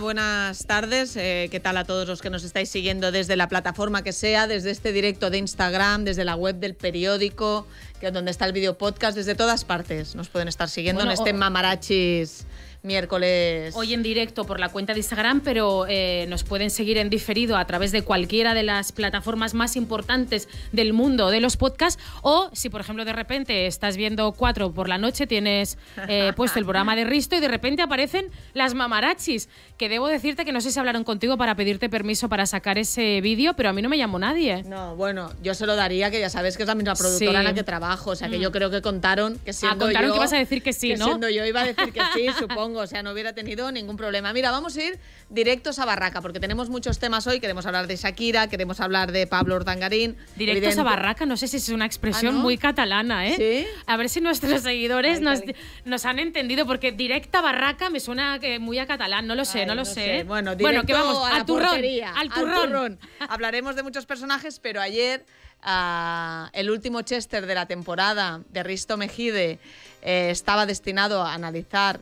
buenas tardes. Eh, ¿Qué tal a todos los que nos estáis siguiendo desde la plataforma que sea, desde este directo de Instagram, desde la web del periódico, que donde está el video podcast, desde todas partes nos pueden estar siguiendo en este Mamarachis miércoles. Hoy en directo por la cuenta de Instagram, pero eh, nos pueden seguir en diferido a través de cualquiera de las plataformas más importantes del mundo de los podcasts. O si, por ejemplo, de repente estás viendo cuatro por la noche, tienes eh, puesto el programa de Risto y de repente aparecen las mamarachis. Que debo decirte que no sé si hablaron contigo para pedirte permiso para sacar ese vídeo, pero a mí no me llamó nadie. No, bueno, yo se lo daría, que ya sabes que es la misma productora en la que trabajo. O sea, que mm. yo creo que contaron que ah, siendo ah, contaron yo, que ibas a decir que sí, que ¿no? Siendo yo iba a decir que sí, supongo o sea, no hubiera tenido ningún problema. Mira, vamos a ir directos a Barraca, porque tenemos muchos temas hoy. Queremos hablar de Shakira, queremos hablar de Pablo Ortangarín. Directos a Barraca, no sé si es una expresión ah, muy catalana, ¿eh? ¿Sí? A ver si nuestros seguidores nos, han entendido, porque directa Barraca me suena muy a catalán, no lo sé, no lo sé. ¿eh? Bueno, bueno, a, turrón, al turrón. Hablaremos de muchos personajes, pero ayer ah, el último Chester de la temporada de Risto Mejide eh, estaba destinado a analizar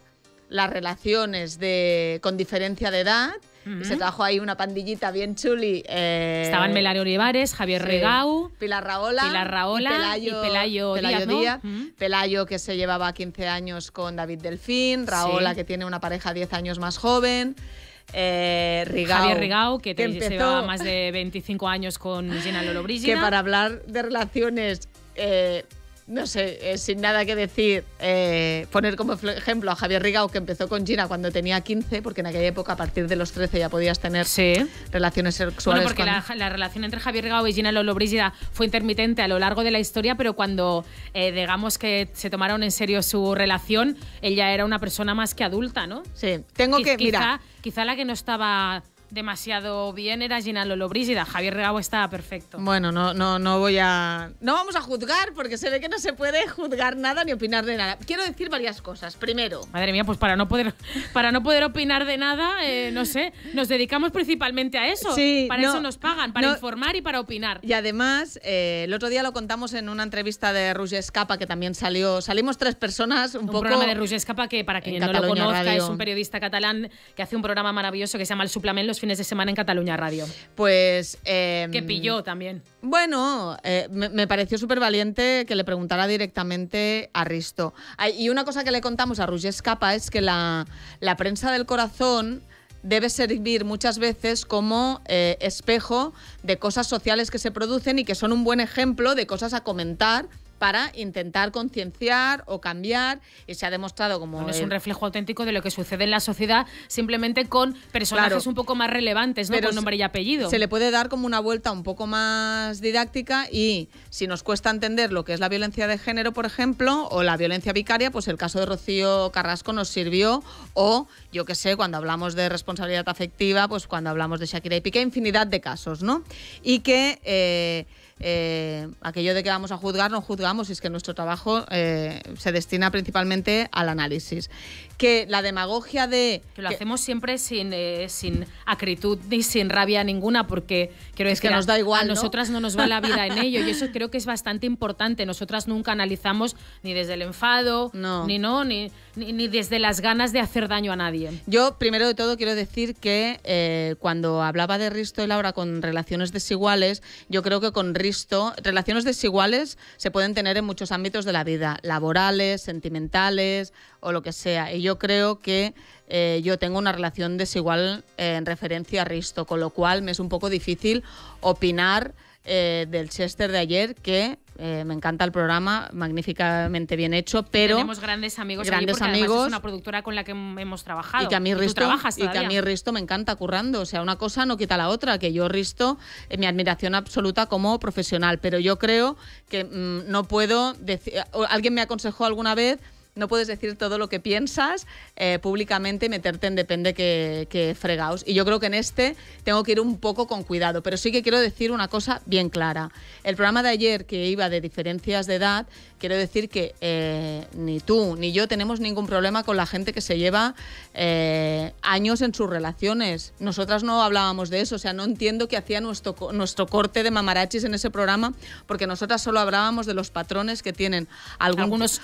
las relaciones de, con diferencia de edad. se trajo ahí una pandillita bien chuli. Eh, Estaban Melario Olivares, Javier Rigau, Regau, Pilar Raola, y Pelayo, Pelayo, Pelayo Díaz. Pelayo que se llevaba 15 años con David Delfín, Raola que tiene una pareja 10 años más joven. Eh, Javier que, se llevaba más de 25 años con Gina Lollobrigida. Que para hablar de relaciones eh, no sé, eh, sin nada que decir, eh, poner como ejemplo a Javier rigao que empezó con Gina cuando tenía 15, porque en aquella época a partir de los 13 ya podías tener relaciones sexuales. porque la, relación entre Javier Rigao y Gina Lollobrigida fue intermitente a lo largo de la historia, pero cuando eh, digamos que se tomaron en serio su relación, ella era una persona más que adulta, ¿no? Sí, tengo que, quizá, Quizá la que no estaba demasiado bien era Gina Lollobrigida. Javier Regabo estaba perfecto. Bueno, no, no, no voy a. No vamos a juzgar porque se ve que no se puede juzgar nada ni opinar de nada. Quiero decir varias cosas. Primero. Madre mía, pues para no poder, para no poder opinar de nada, eh, no sé, nos dedicamos principalmente a eso. Sí, para eso nos pagan, para informar y para opinar. Y además, eh, el otro día lo contamos en una entrevista de Ruge Escapa que también salió. Salimos tres personas un, un poco. programa de Ruge Escapa que, para quien no lo conozca, es un periodista catalán que hace un programa maravilloso que se llama El los fines de semana en Cataluña Radio. Pues... Em, que pilló también. Bueno, eh, me, pareció súper valiente que le preguntara directamente a Risto. Y una cosa que le contamos a Ruy Escapa es que la, prensa del corazón debe servir muchas veces como eh, espejo de cosas sociales que se producen y que son un buen ejemplo de cosas a comentar para intentar concienciar o cambiar y se ha demostrado como... es un reflejo auténtico de lo que sucede en la sociedad simplemente con personajes un poco más relevantes, ¿no? con nombre y apellido. Se le puede dar como una vuelta un poco más didáctica y si nos cuesta entender lo que es la violencia de género, por ejemplo, o la violencia vicaria, pues el caso de Rocío Carrasco nos sirvió o yo qué sé, cuando hablamos de responsabilidad afectiva, pues cuando hablamos de Shakira y Piqué, infinidad de casos, ¿no? Y que... Eh, eh, aquello de que vamos a juzgar, no juzgamos, es que nuestro trabajo eh, se destina principalmente al análisis que la demagogia de... Que lo hacemos siempre eh, sin, acritud ni sin rabia ninguna, porque quiero que nos da igual, a nosotras no nos va la vida en ello, y eso creo que es bastante importante. Nosotras nunca analizamos ni desde el enfado, ni no, ni, ni, desde las ganas de hacer daño a nadie. Yo, primero de todo, quiero decir que eh, cuando hablaba de Risto y Laura con relaciones desiguales, yo creo que con Risto, relaciones desiguales se pueden tener en muchos ámbitos de la vida, laborales, sentimentales o lo que sea. Y yo creo que eh, yo tengo una relación desigual en referencia a Risto, con lo cual me es un poco difícil opinar eh, del Chester de ayer, que eh, me encanta el programa, magníficamente bien hecho, pero... Tenemos grandes amigos grandes amigos, una productora con la que hemos trabajado. Y que a mí, Risto, y, que a mí Risto me encanta currando, o sea, una cosa no quita la otra, que yo Risto, mi admiración absoluta como profesional, pero yo creo que mm, no puedo decir... Alguien me aconsejó alguna vez no puedes decir todo lo que piensas eh, públicamente y meterte en depende que, que fregaos. Y yo creo que en este tengo que ir un poco con cuidado, pero sí que quiero decir una cosa bien clara. El programa de ayer que iba de diferencias de edad, Quiero decir que eh, ni tú ni yo tenemos ningún problema con la gente que se lleva eh, años en sus relaciones. Nosotras no hablábamos de eso, o sea, no entiendo qué hacía nuestro, nuestro corte de mamarachis en ese programa, porque nosotras solo hablábamos de los patrones que tienen algunos,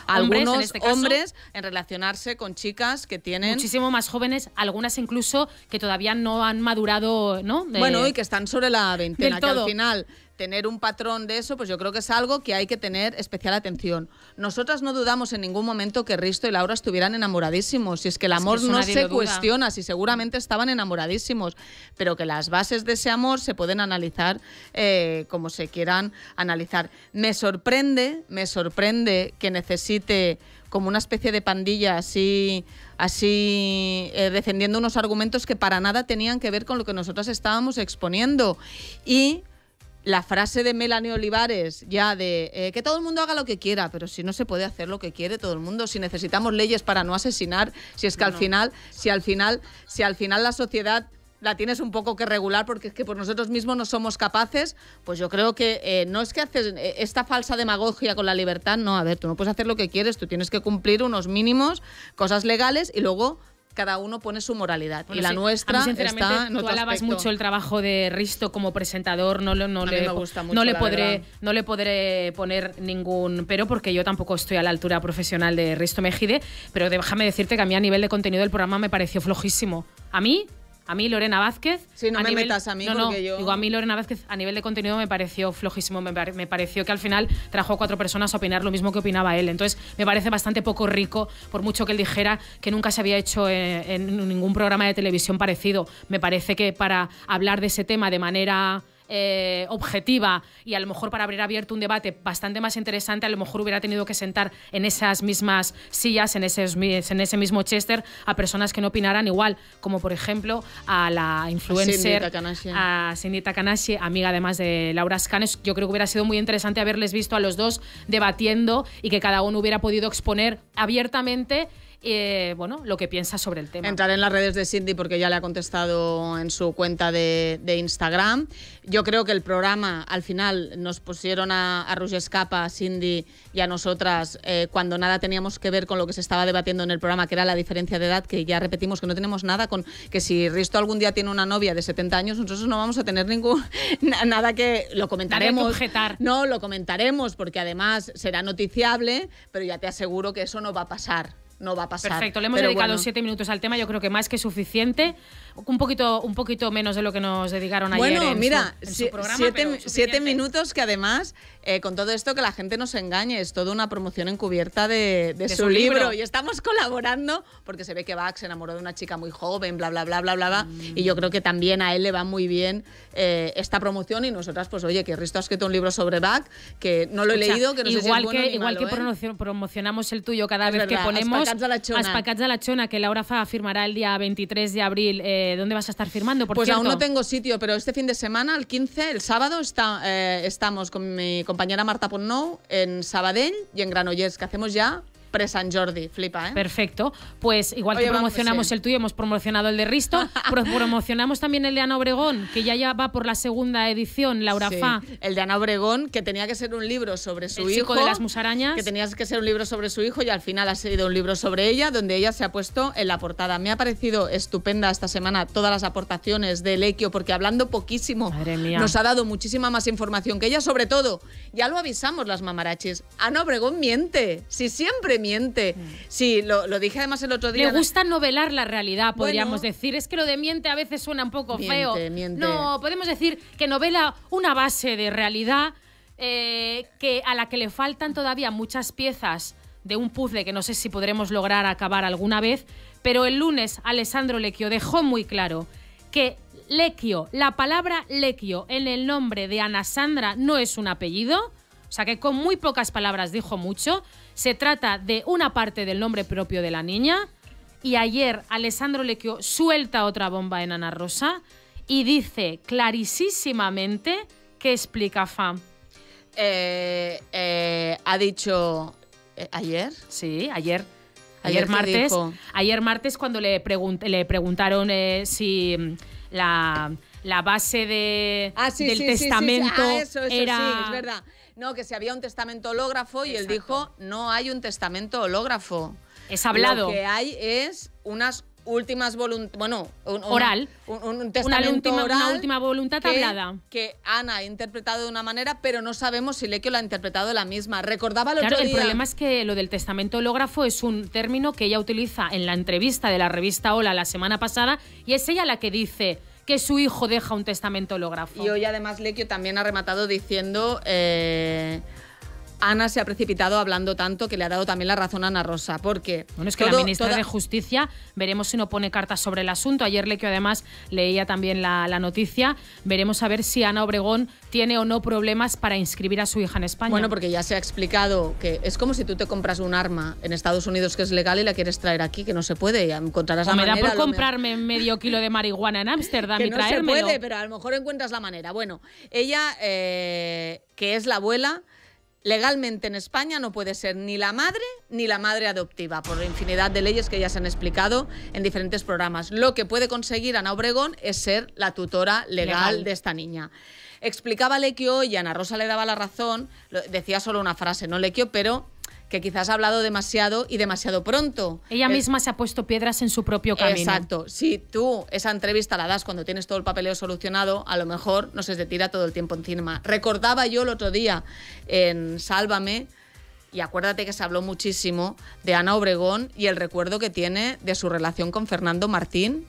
este hombres, en, relacionarse con chicas que tienen... Muchísimo más jóvenes, algunas incluso que todavía no han madurado, ¿no? bueno, eh, y que están sobre la veintena, que al final tener un patrón de eso, pues yo creo que es algo que hay que tener especial atención. Nosotras no dudamos en ningún momento que Risto y Laura estuvieran enamoradísimos, si es que el amor no se cuestiona, si seguramente estaban enamoradísimos, pero que las bases de ese amor se pueden analizar eh, como se quieran analizar. Me sorprende, me sorprende que necesite como una especie de pandilla así, así eh, defendiendo unos argumentos que para nada tenían que ver con lo que nosotras estábamos exponiendo. Y la frase de Melanie Olivares, ya de eh, que todo el mundo haga lo que quiera, pero si no se puede hacer lo que quiere todo el mundo, si necesitamos leyes para no asesinar, si es que al final, si al final, si al final la sociedad la tienes un poco que regular porque es que por nosotros mismos no somos capaces, pues yo creo que eh, no es que haces eh, esta falsa demagogia con la libertad, no, a ver, tú no puedes hacer lo que quieres, tú tienes que cumplir unos mínimos, cosas legales y luego cada uno pone su moralidad. y la nuestra a mí, sinceramente, tú alabas mucho el trabajo de Risto como presentador, no, le, gusta mucho, no, le podré, no le podré poner ningún pero porque yo tampoco estoy a la altura profesional de Risto Mejide, pero déjame decirte que a mí a nivel de contenido del programa me pareció flojísimo. A mí a mí Lorena Vázquez... Sí, no a me metas a mí no, a mí Lorena Vázquez a nivel de contenido me pareció flojísimo, me, pareció que al final trajo a cuatro personas a opinar lo mismo que opinaba él. Entonces me parece bastante poco rico, por mucho que él dijera que nunca se había hecho eh, en ningún programa de televisión parecido. Me parece que para hablar de ese tema de manera... Eh, objetiva y a lo mejor para haber abierto un debate bastante más interesante, a lo mejor hubiera tenido que sentar en esas mismas sillas, en ese, en ese mismo Chester, a personas que no opinaran igual, como por ejemplo a la influencer, a Cindy Takanashi, amiga además de Laura Scanes. Yo creo que hubiera sido muy interesante haberles visto a los dos debatiendo y que cada uno hubiera podido exponer abiertamente eh, bueno, lo que piensa sobre el tema. Entrar en las redes de Cindy porque ya le ha contestado en su cuenta de, Instagram. Yo creo que el programa, al final, nos pusieron a, a Escapa, a Cindy y a nosotras eh, cuando nada teníamos que ver con lo que se estaba debatiendo en el programa, que era la diferencia de edad, que ya repetimos que no tenemos nada con que si Risto algún día tiene una novia de 70 años, nosotros no vamos a tener ningún nada que lo comentaremos. no, lo comentaremos porque además será noticiable, pero ya te aseguro que eso no va a pasar no va a pasar. Perfecto, le hemos dedicado siete minutos al tema, yo creo que más que suficiente un poquito, un poquito menos de lo que nos dedicaron ayer. Bueno, mira, su, siete, minutos que además, eh, con todo esto, que la gente nos engañe, es toda una promoción encubierta de, su, libro. Y estamos colaborando porque se ve que Bach se enamoró de una chica muy joven, bla, bla, bla, bla, bla. Y yo creo que también a él le va muy bien eh, esta promoción y nosotras, pues oye, que Risto ha escrito un libro sobre Bach, que no lo he leído, que no igual sé si es bueno que, Igual que ¿eh? promocionamos el tuyo cada vez que ponemos... Aspacats de la Chona. de la Chona, que Laura firmará el día 23 de abril. Eh, dónde vas a estar firmando. pues aún no tengo sitio, pero este fin de semana, el 15, el sábado, está, eh, estamos con mi compañera Marta Ponnou en Sabadell y en Granollers, que hacemos ya san Jordi, flipa, ¿eh? Perfecto. Pues igual que promocionamos el tuyo, hemos promocionado el de Risto, promocionamos también el de Ana Obregón, que ya, ya va por la segunda edición, Laura sí. El de Ana Obregón, que tenía que ser un libro sobre su el hijo. de las musarañas. Que tenía que ser un libro sobre su hijo y al final ha sido un libro sobre ella, donde ella se ha puesto en la portada. Me ha parecido estupenda esta semana todas las aportaciones de Lequio, porque hablando poquísimo nos ha dado muchísima más información que ella, sobre todo, ya lo avisamos las mamarachis, Ana Obregón miente, si siempre miente miente. Mm. Sí, lo, dije además el otro día. Me gusta novelar la realidad, podríamos decir. Es que lo de miente a veces suena un poco feo. No, podemos decir que novela una base de realidad eh, que a la que le faltan todavía muchas piezas de un puzzle que no sé si podremos lograr acabar alguna vez, pero el lunes Alessandro Lequio dejó muy claro que Lequio, la palabra Lequio en el nombre de Ana Sandra no es un apellido, o sea que con muy pocas palabras dijo mucho, se trata de una parte del nombre propio de la niña. Y ayer Alessandro Lequio suelta otra bomba en Ana Rosa y dice clarísimamente que explica FAM. Eh, eh, ha dicho eh, ayer. Sí, ayer. Ayer, martes. Ayer martes cuando le, le preguntaron si mm, la, base de, del testamento era. No, que si había un testamento hológrafo y él dijo, no hay un testamento hológrafo. Es hablado. Lo que hay es unas últimas voluntades, bueno, un, oral, un, testamento una última, voluntad hablada. Que Ana ha interpretado de una manera, pero no sabemos si Lequio la ha interpretado de la misma. Recordaba lo claro, el problema es que lo del testamento hológrafo es un término que ella utiliza en la entrevista de la revista Hola la semana pasada y es ella la que dice que su hijo deja un testamento holográfico. Y hoy además Lequio también ha rematado diciendo... Eh, Ana se ha precipitado hablando tanto que le ha dado también la razón a Ana Rosa, porque... Bueno, es que la ministra de Justicia, veremos si no pone cartas sobre el asunto. Ayer le que además leía también la, noticia. Veremos a ver si Ana Obregón tiene o no problemas para inscribir a su hija en España. Bueno, porque ya se ha explicado que es como si tú te compras un arma en Estados Unidos que es legal y la quieres traer aquí, que no se puede, y encontrarás la manera... me da por comprarme medio kilo de marihuana en Ámsterdam y no se puede, pero a lo mejor encuentras la manera. Bueno, ella, eh, que es la abuela... Legalmente en España no puede ser ni la madre ni la madre adoptiva, por la infinidad de leyes que ya se han explicado en diferentes programas. Lo que puede conseguir Ana Obregón es ser la tutora legal, de esta niña. Explicaba Lequio y Ana Rosa le daba la razón, decía solo una frase, no Lequio, pero que quizás ha hablado demasiado y demasiado pronto. Ella eh, misma se ha puesto piedras en su propio camino. Exacto. Si tú esa entrevista la das cuando tienes todo el papeleo solucionado, a lo mejor no se te tira todo el tiempo encima. Recordaba yo el otro día en Sálvame y acuérdate que se habló muchísimo de Ana Obregón y el recuerdo que tiene de su relación con Fernando Martín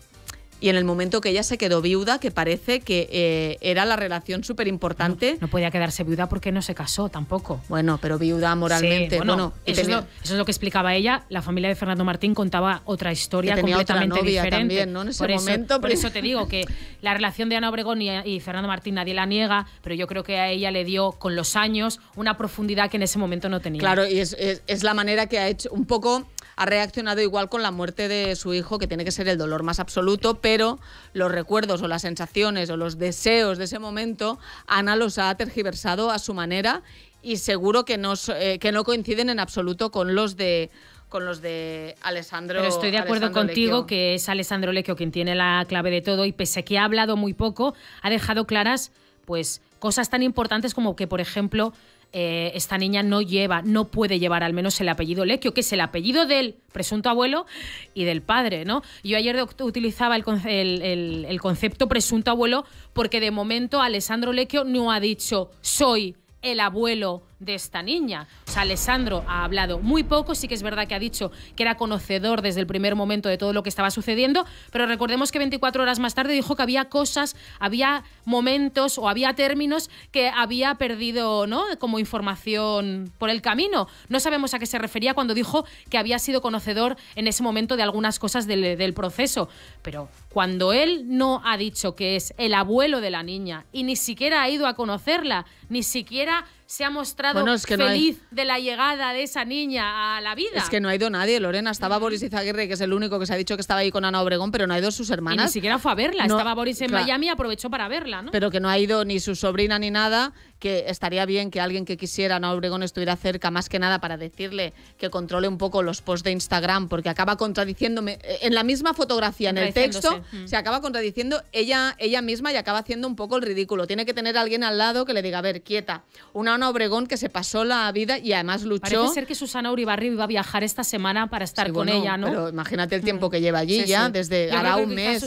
y en el momento que ella se quedó viuda, que parece que eh, era la relación súper importante. No, podía quedarse viuda porque no se casó tampoco. Bueno, pero viuda moralmente. bueno, eso, es lo, que explicaba ella. La familia de Fernando Martín contaba otra historia completamente diferente. por, eso, por pues. eso te digo que la relación de Ana Obregón y, Fernando Martín nadie la niega, pero yo creo que a ella le dio con los años una profundidad que en ese momento no tenía. Claro, y es la manera que ha hecho un poco ha reaccionado igual con la muerte de su hijo, que tiene que ser el dolor más absoluto, pero los recuerdos o las sensaciones o los deseos de ese momento, Ana los ha tergiversado a su manera y seguro que, eh, que no coinciden en absoluto con los de con los de Alessandro. Pero estoy de acuerdo contigo que es Alessandro Lecchio quien tiene la clave de todo y pese a que ha hablado muy poco, ha dejado claras pues cosas tan importantes como que, por ejemplo, eh, esta niña no lleva, no puede llevar al menos el apellido Lequio, que es el apellido del presunto abuelo y del padre, ¿no? Yo ayer utilizaba el, el, concepto presunto abuelo porque de momento Alessandro Lecchio no ha dicho soy el abuelo de esta niña. O sea, Alessandro ha hablado muy poco, sí que es verdad que ha dicho que era conocedor desde el primer momento de todo lo que estaba sucediendo, pero recordemos que 24 horas más tarde dijo que había cosas, había momentos o había términos que había perdido, ¿no? Como información por el camino. No sabemos a qué se refería cuando dijo que había sido conocedor en ese momento de algunas cosas del proceso, pero cuando él no ha dicho que es el abuelo de la niña y ni siquiera ha ido a conocerla, ni siquiera se ha mostrado feliz de la llegada de esa niña a la vida. Es que no ha ido nadie, Lorena. Estaba Boris Izaguirre, que es el único que se ha dicho que estaba ahí con Ana Obregón, pero no ha ido sus hermanas. ni siquiera fue a verla. estaba Boris en Miami y aprovechó para verla, Pero que no ha ido ni su sobrina ni nada que estaría bien que alguien que quisiera Ana Obregón estuviera cerca, más que nada para decirle que controle un poco los posts de Instagram, porque acaba contradiciéndome. Eh, en la misma fotografía, en el texto, mm. se acaba contradiciendo ella, ella misma y acaba haciendo un poco el ridículo. Tiene que tener alguien al lado que le diga, a ver, quieta. Una Ana Obregón que se pasó la vida y además luchó. Parece ser que Susana Uribarri va a viajar esta semana para estar con ella, ¿no? Pero imagínate el tiempo mm. que lleva allí ya, desde hará un mes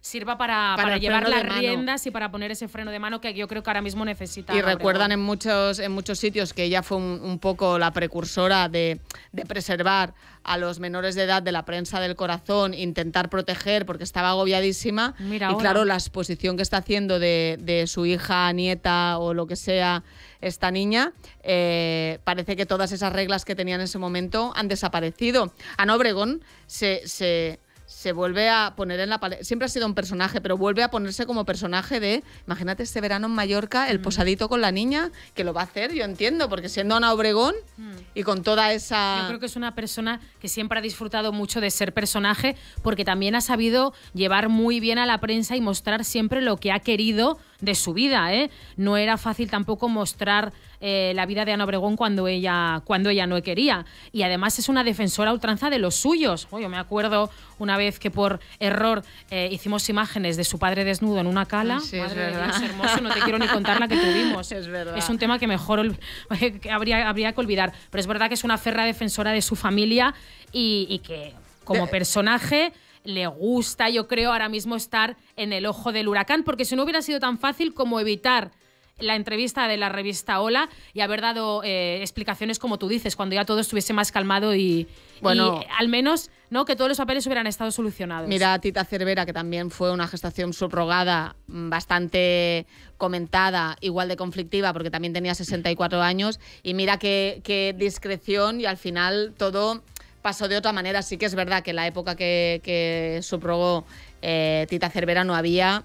sirva para, llevar las riendas y para poner ese freno de mano que yo creo que ahora mismo necesita. Y recuerdan en muchos, en muchos sitios que ella fue un, poco la precursora de, preservar a los menores de edad de la prensa del corazón, intentar proteger porque estaba agobiadísima. y claro, la exposición que está haciendo de, su hija, nieta o lo que sea esta niña, eh, parece que todas esas reglas que tenía en ese momento han desaparecido. Ana Obregón se, se se vuelve a poner en la Siempre ha sido un personaje, pero vuelve a ponerse como personaje de, imagínate este verano en Mallorca, el mm. posadito con la niña, que lo va a hacer, yo entiendo, porque siendo Ana Obregón mm. y con toda esa... Yo creo que es una persona que siempre ha disfrutado mucho de ser personaje, porque también ha sabido llevar muy bien a la prensa y mostrar siempre lo que ha querido de su vida. ¿eh? No era fácil tampoco mostrar eh, la vida de Ana Obregón cuando ella, cuando ella no quería. Y además es una defensora a ultranza de los suyos. yo me acuerdo una vez que por error eh, hicimos imágenes de su padre desnudo en una cala. es hermoso, no te quiero ni contar la que tuvimos. Es un tema que mejor habría, habría que olvidar. Pero es verdad que es una ferra defensora de su familia y que como personaje le gusta, yo creo, ahora mismo estar en el ojo del huracán, porque si no hubiera sido tan fácil como evitar la entrevista de la revista Hola y haber dado eh, explicaciones como tú dices, cuando ya todo estuviese más calmado y, bueno, al menos no que todos los papeles hubieran estado solucionados. Mira a Tita Cervera, que también fue una gestación subrogada mm, bastante comentada, igual de conflictiva, porque también tenía 64 años, y mira qué discreción y al final todo pasó de otra manera. Sí que es verdad que en la época que, que subrogó eh, Tita Cervera no había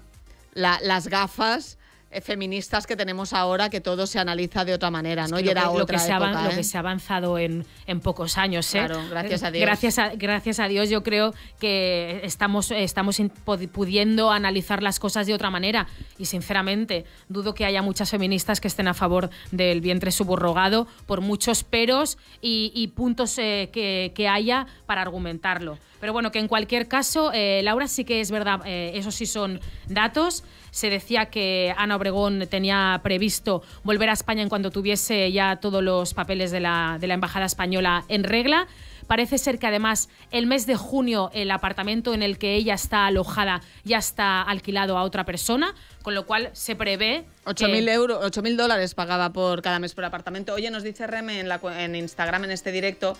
las gafas feministas que tenemos ahora, que todo se analiza de otra manera, ¿no? y era lo, que, se ha ¿eh? avanzado en, pocos años, ¿eh? Claro, gracias a Dios. Gracias a, gracias a Dios yo creo que estamos, estamos pudiendo analizar las cosas de otra manera y sinceramente dudo que haya muchas feministas que estén a favor del vientre subrogado por muchos peros y, puntos eh, que haya para argumentarlo. Pero bueno, que en cualquier caso, eh, Laura, sí que es verdad, eh, eso sí son datos. Se decía que Ana Obregón tenía previsto volver a España en cuanto tuviese ya todos los papeles de la Embajada Española en regla. Parece ser que además el mes de junio el apartamento en el que ella está alojada ya está alquilado a otra persona, con lo cual se prevé... 8.000 euros, 8.000 dólares pagada por cada mes por apartamento. Oye, nos dice Reme en, la, en Instagram, en este directo,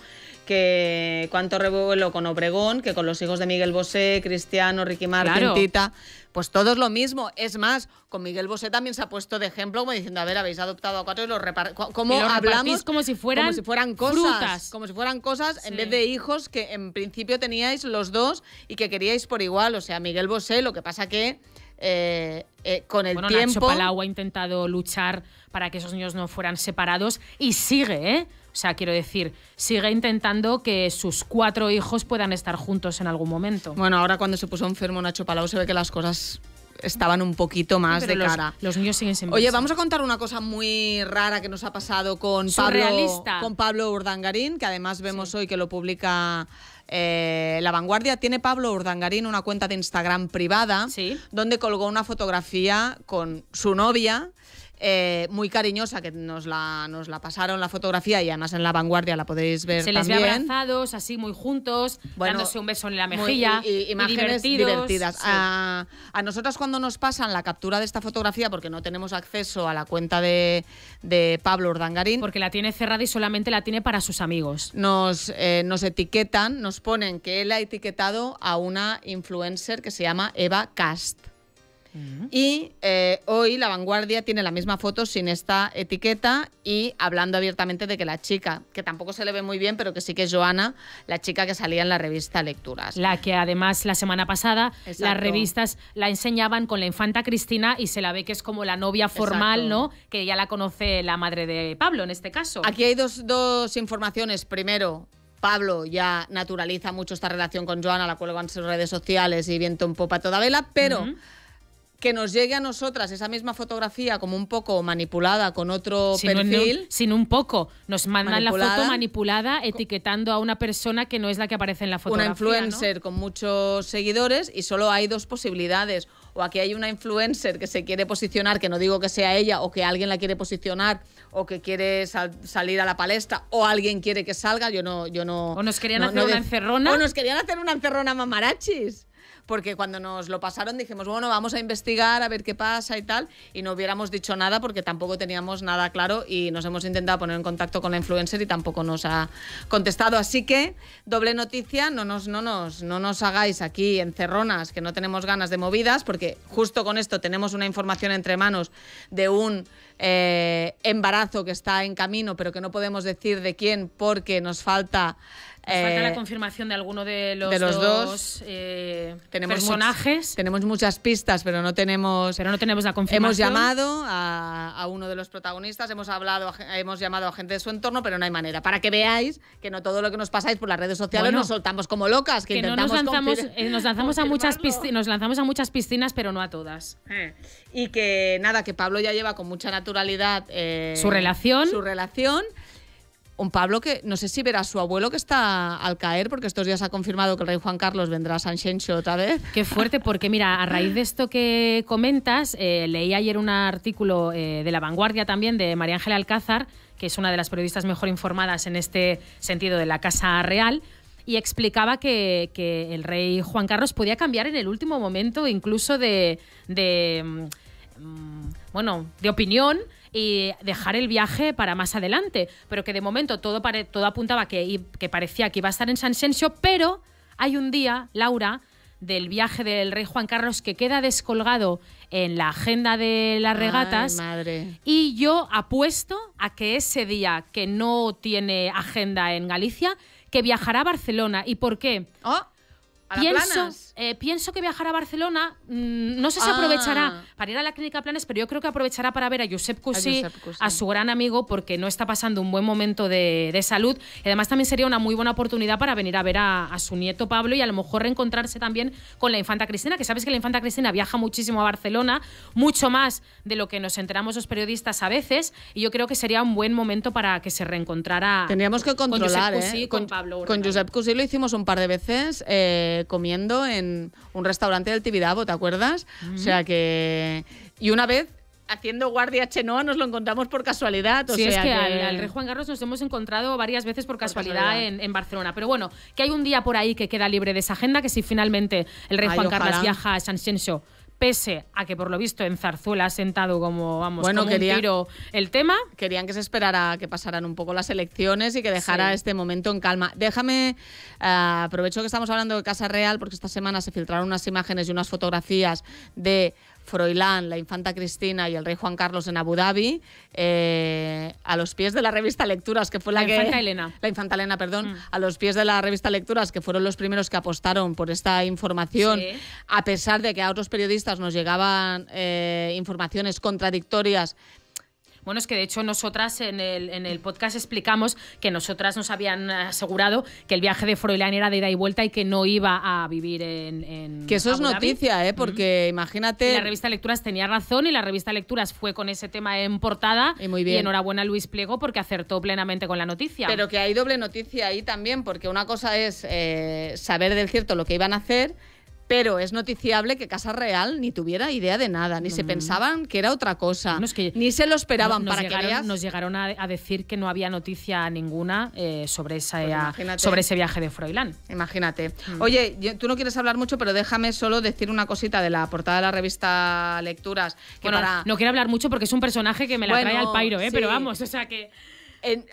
que cuánto revuelo con Obregón, que con los hijos de Miguel Bosé, Cristiano, Ricky Martin, Tita... Pues todo es lo mismo. Es más, con Miguel Bosé también se ha puesto de ejemplo, como diciendo, a ver, habéis adoptado a cuatro y los repartís. como hablamos? Como si fueran, cosas. Como si fueran cosas en vez de hijos que en principio teníais los dos y que queríais por igual. O sea, Miguel Bosé, lo que pasa que eh, eh, con el bueno, tiempo. Nacho Palau ha intentado luchar para que esos niños no fueran separados y sigue, ¿eh? O sea, quiero decir, sigue intentando que sus cuatro hijos puedan estar juntos en algún momento. Bueno, ahora cuando se puso enfermo Nacho Palau se ve que las cosas estaban un poquito más de cara. Los niños siguen sin Oye, vamos a contar una cosa muy rara que nos ha pasado con Pablo, Urdangarín, que además vemos hoy que lo publica eh, la vanguardia tiene Pablo Urdangarín una cuenta de Instagram privada donde colgó una fotografía con su novia. Eh, muy cariñosa, que nos la, nos la pasaron la fotografía y además en la vanguardia la podéis ver. Se las les ve abrazados, así muy juntos, dándose un beso en la mejilla. imágenes divertidas. A, a, nosotras cuando nos pasan la captura de esta fotografía, porque no tenemos acceso a la cuenta de, Pablo Urdangarín. Porque la tiene cerrada y solamente la tiene para sus amigos. Nos, eh, nos etiquetan, nos ponen que él ha etiquetado a una influencer que se llama Eva Cast. Y eh, hoy La Vanguardia tiene la misma foto sin esta etiqueta y hablando abiertamente de que la chica, que tampoco se le ve muy bien, pero que sí que es Joana, la chica que salía en la revista Lecturas. La que además la semana pasada las revistas la enseñaban con la infanta Cristina y se la ve que es como la novia formal, ¿no? Que ya la conoce la madre de Pablo en este caso. Aquí hay dos, informaciones. Primero, Pablo ya naturaliza mucho esta relación con Joana, la cuelga en sus redes sociales y viento en popa toda vela, pero que nos llegue a nosotras esa misma fotografía como un poco manipulada con otro sin perfil. sin un poco. Nos mandan la foto manipulada etiquetando a una persona que no es la que aparece en la fotografía. Una influencer con muchos seguidores y solo hay dos posibilidades. O aquí hay una influencer que se quiere posicionar, que no digo que sea ella, o que alguien la quiere posicionar, o que quiere salir a la palestra, o alguien quiere que salga, yo no... Yo no o nos querían hacer una encerrona. O nos querían hacer una encerrona mamarachis porque cuando nos lo pasaron dijimos, bueno, vamos a investigar, a ver qué pasa y tal, y no hubiéramos dicho nada porque tampoco teníamos nada claro y nos hemos intentado poner en contacto con la influencer y tampoco nos ha contestado. Así que, doble noticia, no nos, no nos, no nos hagáis aquí encerronas, que no tenemos ganas de movidas, porque justo con esto tenemos una información entre manos de un eh, embarazo que está en camino, pero que no podemos decir de quién porque nos falta falta la eh, confirmación de alguno de los, dos, eh, personajes. tenemos muchas pistas, pero no tenemos. no tenemos la confirmación. Hemos llamado a, uno de los protagonistas, hemos hablado, hemos llamado a gente de su entorno, pero no hay manera. Para que veáis que no todo lo que nos pasáis por las redes sociales nos soltamos como locas, que, intentamos eh, nos lanzamos, nos lanzamos a muchas piscinas, pero no a todas. Y que nada, que Pablo ya lleva con mucha naturalidad su relación. Su relación un Pablo que no sé si verá a su abuelo que está al caer, porque estos días ha confirmado que el rey Juan Carlos vendrá a San Xenxo otra vez. Qué fuerte, porque mira, a raíz de esto que comentas, eh, leí ayer un artículo eh, de La Vanguardia también de María Ángela Alcázar, que es una de las periodistas mejor informadas en este sentido de la Casa Real. Y explicaba que, el rey Juan Carlos podía cambiar en el último momento incluso de, de mm, mm, bueno, de opinión y dejar el viaje para más adelante. Pero que de momento todo, todo apuntaba que, que parecía que iba a estar en San Sensio, pero hay un día, Laura, del viaje del rey Juan Carlos que queda descolgado en la agenda de las regatas. Y yo apuesto a que ese día que no tiene agenda en Galicia, que viajará a Barcelona. ¿Y por qué? Oh, Pienso, eh, pienso que viajar a Barcelona, mm, no sé si ah. aprovechará para ir a la clínica Planes, pero yo creo que aprovechará para ver a Josep Cusí, a, su gran amigo, porque no está pasando un buen momento de, salud. Y además también sería una muy buena oportunidad para venir a ver a, su nieto Pablo y a lo mejor reencontrarse también con la infanta Cristina, que sabes que la infanta Cristina viaja muchísimo a Barcelona, mucho más de lo que nos enteramos los periodistas a veces, y yo creo que sería un buen momento para que se reencontrara. Tendríamos que controlar, con Josep Cusí, ¿eh? con, con, Pablo. Con Josep Cusí lo hicimos un par de veces eh, comiendo en un restaurante de Tibidabo, ¿te acuerdas? O sea que... Y una vez haciendo guardia Chenoa nos lo encontramos por casualidad. O sí, sea es que, Al, rey Juan Carlos nos hemos encontrado varias veces por casualidad, En, Barcelona. Pero bueno, que hay un día por ahí que queda libre de esa agenda, que si finalmente el rey Juan Carlos viaja a San Xenxo pese a que por lo visto en Zarzuela ha sentado como, vamos, bueno, un tiro el tema. Querían que se esperara que pasaran un poco las elecciones y que dejara este momento en calma. Déjame, eh, aprovecho que estamos hablando de Casa Real, porque esta semana se filtraron unas imágenes y unas fotografías de Froilán, la infanta Cristina y el rey Juan Carlos en Abu Dhabi, eh, a los pies de la revista Lecturas, que fue la, Elena. La infanta Elena, perdón. Mm. A los pies de la revista Lecturas, que fueron los primeros que apostaron por esta información, a pesar de que a otros periodistas nos llegaban eh, informaciones contradictorias bueno, es que de hecho nosotras en el, en el podcast explicamos que nosotras nos habían asegurado que el viaje de Froilán era de ida y vuelta y que no iba a vivir en... que eso es noticia, ¿eh? Porque imagínate... la revista Lecturas tenía razón y la revista Lecturas fue con ese tema en portada. Y muy bien. Y enhorabuena a Luis Pliego porque acertó plenamente con la noticia. Pero que hay doble noticia ahí también, porque una cosa es eh, saber del cierto lo que iban a hacer pero es noticiable que Casa Real ni tuviera idea de nada, ni se mm. pensaban que era otra cosa, ni se lo esperaban para que Nos llegaron a, decir que no había noticia ninguna eh, sobre, esa, pues eh, sobre ese viaje de Froilán. Imagínate. Mm. Oye, tú no quieres hablar mucho, pero déjame solo decir una cosita de la portada de la revista Lecturas. bueno, no quiero hablar mucho porque es un personaje que me la trae al pairo, ¿eh? pero vamos, o sea que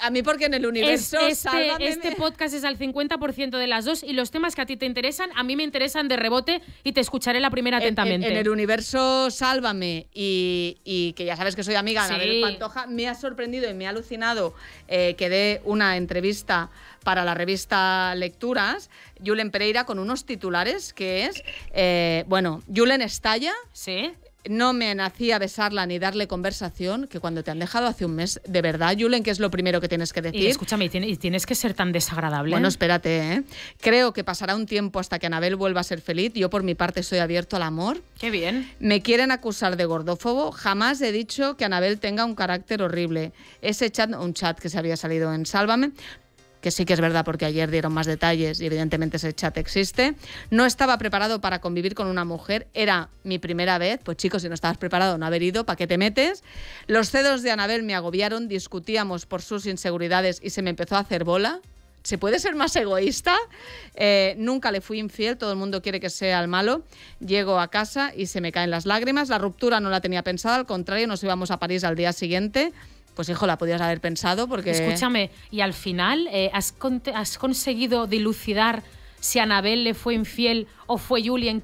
a mí porque en el universo este, este podcast es al 50% de las dos y los temas que a ti te interesan, a mí me interesan de rebote y te escucharé la primera atentamente. En, el universo Sálvame y, que ya sabes que soy amiga de Pantoja, me ha sorprendido y me ha alucinado eh, que dé una entrevista para la revista Lecturas, Julen Pereira con unos titulares que es, eh, bueno, Julen estalla, ¿Sí? no me nacía besarla ni darle conversación que cuando te han dejado hace un mes. De verdad, Julen, que es lo primero que tienes que decir. escúchame, y tienes que ser tan desagradable. Bueno, espérate, ¿eh? Creo que pasará un tiempo hasta que Anabel vuelva a ser feliz. Yo, por mi parte, soy abierto al amor. Qué bien. Me quieren acusar de gordófobo. Jamás he dicho que Anabel tenga un carácter horrible. Ese chat, un chat que se había salido en Sálvame, que sí que es verdad porque ayer dieron más detalles y evidentemente ese chat existe. No estaba preparado para convivir con una mujer, era mi primera vez, pues chicos, si no estabas preparado no haber ido, ¿para qué te metes? Los cedos de Anabel me agobiaron, discutíamos por sus inseguridades y se me empezó a hacer bola. ¿Se puede ser más egoísta? Eh, nunca le fui infiel, todo el mundo quiere que sea el malo. Llego a casa y se me caen las lágrimas. La ruptura no la tenía pensada, al contrario, nos íbamos a París al día siguiente. Pues hijo, la podías haber pensado porque... Escúchame, y al final, eh, has, conseguido dilucidar si Anabel le fue infiel o fue julien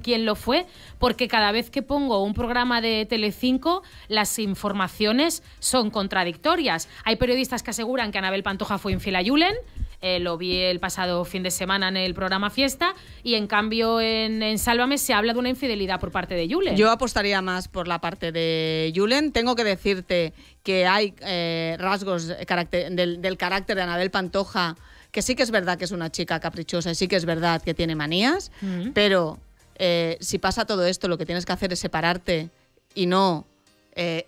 quien lo fue, porque cada vez que pongo un programa de Telecinco, las informaciones son contradictorias. Hay periodistas que aseguran que Anabel Pantoja fue infiel a Julen, eh, lo vi el pasado fin de semana en el programa Fiesta, y en cambio en, Sálvame se habla de una infidelidad por parte de Julen. Yo apostaría más por la parte de Julen. Tengo que decirte que hay eh, rasgos eh, del, carácter de Anabel Pantoja que sí que es verdad que es una chica caprichosa y sí que es verdad que tiene manías, mm. pero si pasa todo esto, lo que tienes que hacer es separarte y no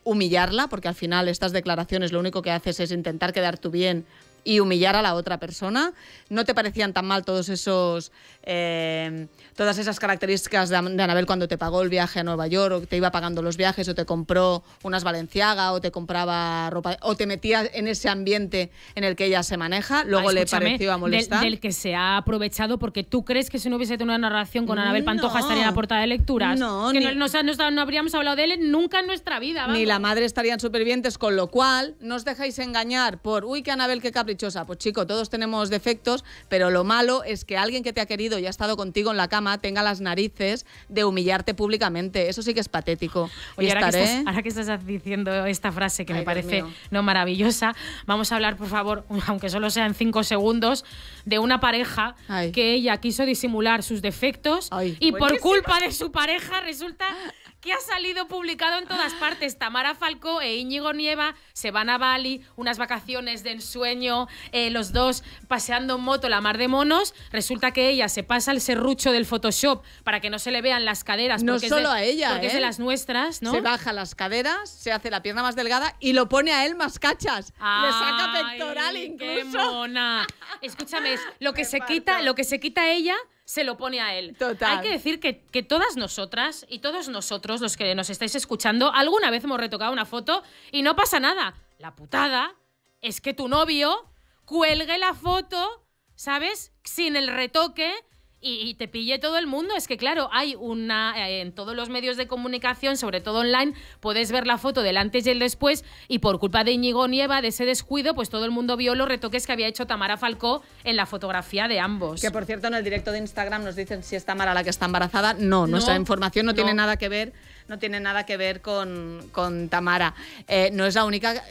humillarla, porque al final estas declaraciones lo único que haces es intentar quedar tú bien y humillar a la otra persona. ¿No te parecían tan mal todos esos, eh, todas esas características de, Anabel cuando te pagó el viaje a Nueva York, o te iba pagando los viajes, o te compró unas Valenciaga, o te compraba ropa, o te metía en ese ambiente en el que ella se maneja? Luego le pareció a molestar. Del, que se ha aprovechado, porque tú crees que si no hubiese tenido una narración con Anabel Pantoja estaría en la portada de lecturas. No, que no, habríamos hablado de él nunca en nuestra vida. Ni la madre estarían supervivientes, con lo cual nos dejáis engañar por, uy, que Anabel, que Dichosa, Pues chico, todos tenemos defectos, pero lo malo es que alguien que te ha querido y ha estado contigo en la cama tenga las narices de humillarte públicamente. Eso sí que es patético. Oye, ¿eh? ahora, que estás, diciendo esta frase que me parece no maravillosa, vamos a hablar, por favor, aunque solo sean cinco segundos, de una pareja que ella quiso disimular sus defectos y por culpa de su pareja resulta que ha salido publicado en todas partes. Tamara Falco e Íñigo Nieva se van a Bali, unas vacaciones de ensueño, eh, los dos paseando en moto la mar de monos. Resulta que ella se pasa el serrucho del Photoshop para que no se le vean las caderas. No solo a ella, porque es ¿eh? las nuestras, ¿no? Se baja las caderas, se hace la pierna más delgada y lo pone a él más cachas. le saca pectoral incluso. ¡Qué mona! Escúchame, lo que se quita, lo que se quita ella se lo pone a él. Total. Hay que decir que, todas nosotras y todos nosotros, los que nos estáis escuchando, alguna vez hemos retocado una foto y no pasa nada. La putada es que tu novio cuelgue la foto, ¿sabes? Sin el retoque y, te pille todo el mundo. Es que, claro, hay una. Eh, en todos los medios de comunicación, sobre todo online, puedes ver la foto del antes y el después. Y por culpa de Íñigo Nieva, de ese descuido, pues todo el mundo vio los retoques que había hecho Tamara Falcó en la fotografía de ambos. Que por cierto, en el directo de Instagram nos dicen si es Tamara la que está embarazada. No, nuestra información no, tiene nada que ver. No tiene nada que ver con, con Tamara. Eh, no es la única.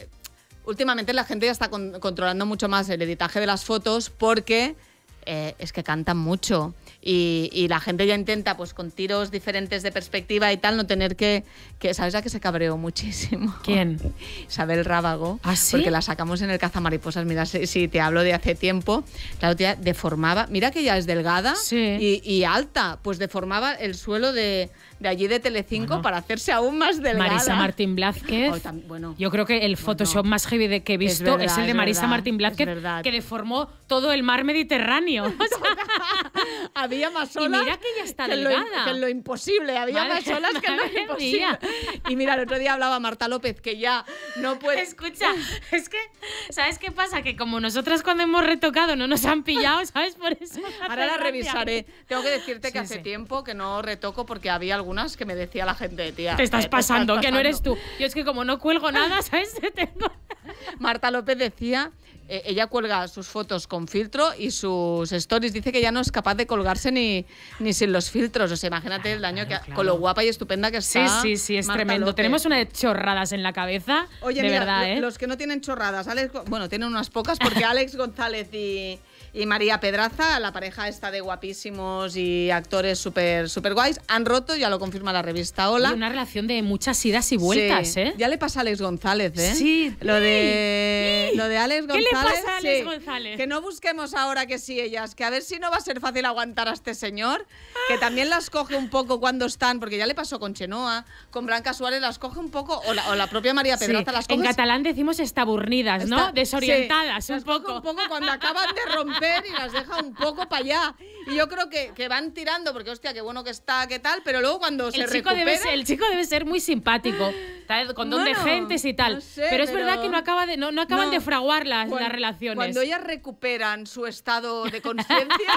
Últimamente la gente ya está controlando mucho más el editaje de las fotos porque eh, es que cantan mucho y, la gente ya intenta, pues con tiros diferentes de perspectiva y tal, no tener que, ¿sabes a que se cabreó muchísimo? ¿Quién? Isabel Rábago. ¿Ah, sí? Porque la sacamos en el Cazamariposas, mira, si, te hablo de hace tiempo, la deformaba, mira que ya es delgada y alta, pues deformaba el suelo de de allí de Telecinco para hacerse aún más delgada. Marisa Martín Blázquez. bueno, yo creo que el Photoshop más heavy de que he visto es, el de Marisa Martín Blázquez, que deformó todo el mar Mediterráneo. había más olas. Y mira que ya está Lo, que lo imposible, había más olas que lo imposible. Y mira, el otro día hablaba Marta López que ya no puede. Escucha, es que, ¿sabes qué pasa? Que como nosotras cuando hemos retocado no nos han pillado, ¿sabes? Por eso. Ahora la revisaré. Tengo que decirte que hace tiempo que no retoco porque había algún que me decía la gente, tía. Te estás, eh, pasando, que no eres tú. Yo es que como no cuelgo nada, ¿sabes? Marta López decía eh, ella cuelga sus fotos con filtro y sus stories. Dice que ya no es capaz de colgarse ni, ni sin los filtros. O sea, imagínate el daño que con lo guapa y estupenda que está. Sí, sí, sí, es tremendo. Tenemos unas chorradas en la cabeza. Oye, de verdad, ¿eh? los que no tienen chorradas, bueno, tienen unas pocas porque Alex González y y María Pedraza, la pareja esta de guapísimos y actores súper super guays, han roto, ya lo confirma la revista Hola. Y una relación de muchas idas y vueltas, ¿eh? Ya le pasa a Alex González, ¿eh? Sí. Lo de, Lo de Alex González. ¿Qué le pasa a Alex González? Que no busquemos ahora que sí ellas, que a ver si no va a ser fácil aguantar a este señor, que también las coge un poco cuando están, porque ya le pasó con Chenoa, con Blanca Suárez, las coge un poco, o la, propia María Pedraza las coge. En catalán decimos estaburnidas, ¿no? Desorientadas, un poco. Un poco cuando acaban de romper y las deja un poco para allá. Y yo creo que, que, van tirando, porque hostia, qué bueno que está, qué tal, pero luego cuando se recupera... el chico debe ser muy simpático, con don de gentes y tal. pero es verdad que no, acaba de, no, no acaban de fraguar las, las relaciones. Cuando ellas recuperan su estado de conciencia,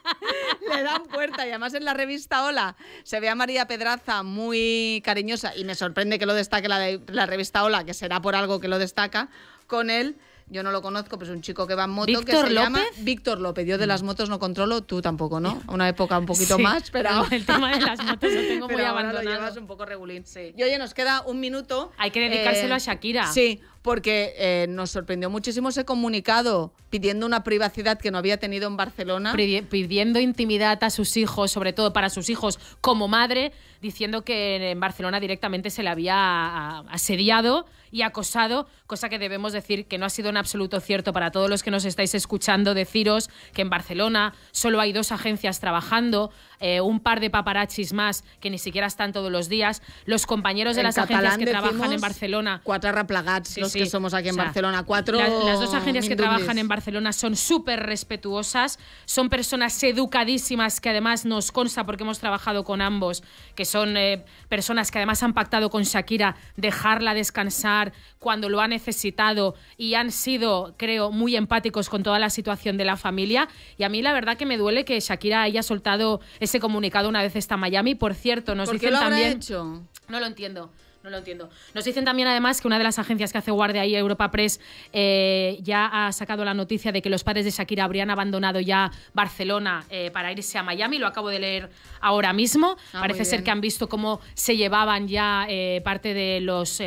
le dan puerta. Y además en la revista Hola se ve a María Pedraza muy cariñosa y me sorprende que lo destaque la revista Hola, que será por algo que lo destaca, con él yo no lo conozco, pero es un chico que va en moto que se llama Víctor López. Yo de las mm. motos no controlo, tú tampoco, ¿no? Una época un poquito más, pero... el tema de las motos lo tengo muy ahora Lo un poco regulín. Sí. Y oye, nos queda un minuto. Hay que dedicárselo a Shakira. Eh, sí porque eh, nos sorprendió muchísimo ese comunicado pidiendo una privacidad que no había tenido en Barcelona. Pidiendo intimidad a sus hijos, sobre todo para sus hijos como madre, diciendo que en Barcelona directamente se le había asediado y acosado, cosa que debemos decir que no ha sido en absoluto cierto para todos los que nos estáis escuchando deciros que en Barcelona solo hay dos agencias trabajando, eh, un par de paparachis más que ni siquiera están todos los días, los compañeros de las agencias que trabajan en Barcelona. Cuatro raplagats, que somos aquí en Barcelona, cuatro. las dos agencias que trabajan en Barcelona son súper respetuosas, son personas educadísimas que además nos consta porque hemos trabajado con ambos, que son eh, personas que además han pactado con Shakira dejarla descansar cuando lo ha necesitado y han sido, creo, muy empáticos con toda la situación de la familia. Y a mí la verdad que me duele que Shakira haya soltado ese comunicado una vez está Miami. Por cierto, nos ¿Por dicen lo también. Hecho? No lo entiendo no lo entiendo. Nos dicen también además que una de las agencias que hace guardia ahí, Europa Press, eh, ya ha sacado la noticia de que los padres de Shakira habrían abandonado ya Barcelona eh, para irse a Miami, lo acabo de leer ahora mismo. Ah, Parece ser que han visto cómo se llevaban ya eh, parte de los...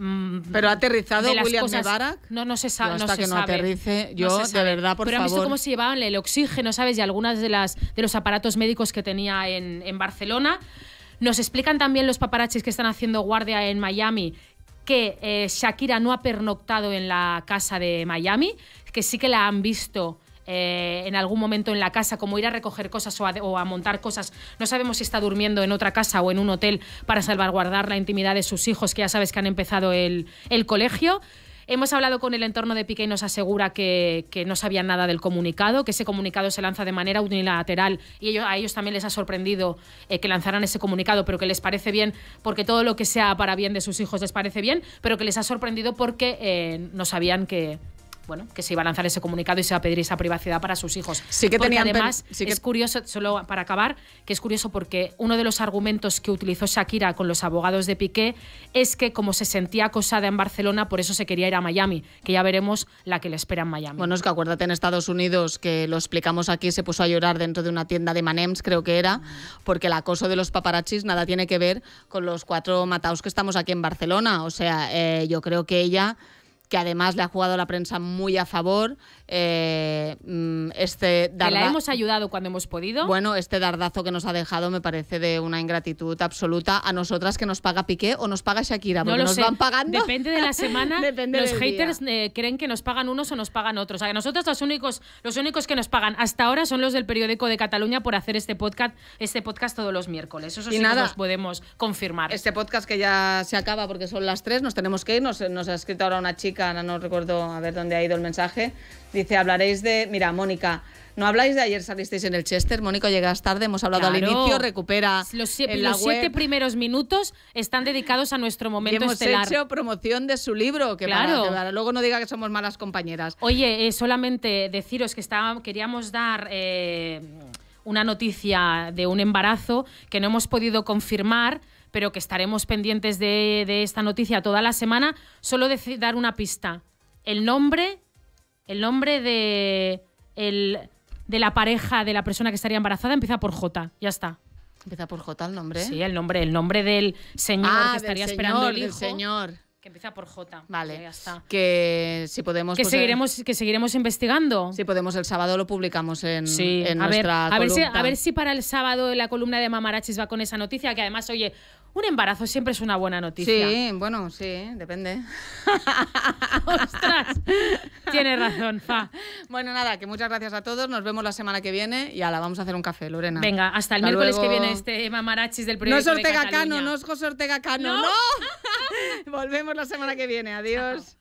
Mm, Pero ha aterrizado William cosas, No, no se sabe. hasta que no aterrice, yo de verdad, por favor. Pero han visto cómo se llevaban el oxígeno, ¿sabes? Y algunas de, las, los aparatos médicos que tenía en, en Barcelona. Nos explican también los paparachis que están haciendo guardia en Miami que eh, Shakira no ha pernoctado en la casa de Miami, que sí que la han visto eh, en algún momento en la casa, como ir a recoger cosas o a, montar cosas. No sabemos si está durmiendo en otra casa o en un hotel para salvaguardar la intimidad de sus hijos, que ya sabes que han empezado el, el colegio. Hemos hablado con el entorno de Piqué y nos asegura que, no sabían nada del comunicado, que ese comunicado se lanza de manera unilateral y a ellos también les ha sorprendido eh, que lanzaran ese comunicado, pero que les parece bien porque todo lo que sea para bien de sus hijos les parece bien, pero que les ha sorprendido porque eh, no sabían que, bueno, que se iba a lanzar ese comunicado y se iba a pedir esa privacidad para sus hijos. Sí que tenía además que... es curioso, solo para acabar, que es curioso porque uno de los argumentos que utilizó Shakira con los abogados de Piqué es que como se sentía acosada en Barcelona, por eso se quería ir a Miami, que ya veremos la que le espera en Miami. Bueno, es que acuérdate en Estados Unidos que lo explicamos aquí, se puso a llorar dentro de una tienda de Manems, creo que era, porque el acoso de los paparachis nada tiene que ver con los cuatro mataos que estamos aquí en Barcelona. O sea, eh, yo creo que ella que además le ha jugado la prensa muy a favor. Eh, mm, este que la hemos ayudado cuando hemos podido. Bueno, este dardazo que nos ha dejado me parece de una ingratitud absoluta a nosotras que nos paga Piqué o nos paga Shakira, no lo van pagando. Depende de la semana. los haters eh, creen que nos pagan unos o nos pagan otros. O sea, nosotros los únicos, los únicos que nos pagan hasta ahora son los del periódico de Cataluña por hacer este podcast, este podcast todos los miércoles. Eso sí nada, nos podemos confirmar. Este podcast que ya se acaba porque son las tres, nos tenemos que ir. nos ha escrito ahora una chica no recuerdo a ver dónde ha ido el mensaje, dice, hablaréis de, mira, Mónica, no habláis de ayer salisteis en el Chester, Mónica, llegas tarde, hemos hablado al inicio, recupera. Los, siete, los siete primeros minutos están dedicados a nuestro momento y hemos estelar. hecho promoción de su libro, que, claro. luego no diga que somos malas compañeras. Oye, eh, solamente deciros que estábamos, queríamos dar. Eh, una noticia de un embarazo que no hemos podido confirmar, pero que estaremos pendientes de, esta noticia toda la semana, solo dar una pista. El nombre, el nombre de, el, de la pareja de la persona que estaría embarazada empieza por J, ya está. Empieza por J el nombre. Sí, el nombre, el nombre del señor ah, que estaría esperando el hijo. señor. Que empieza por J. Vale. ya está. Que si podemos. Que, pues, eh, seguiremos, que seguiremos investigando. Si podemos, el sábado lo publicamos en, a nuestra ver, a ver, si, a ver si para el sábado la columna de Mamarachis va con esa noticia, que además, oye, un embarazo siempre es una buena noticia. Sí, bueno, sí, depende. ¡Ostras! Tienes razón, Fa. Bueno, nada, que muchas gracias a todos. Nos vemos la semana que viene y la vamos a hacer un café, Lorena. Venga, hasta el miércoles que viene este mamarachis del proyecto. No es Ortega Cano, no es José Ortega Cano, no. Volvemos la semana que viene. Adiós.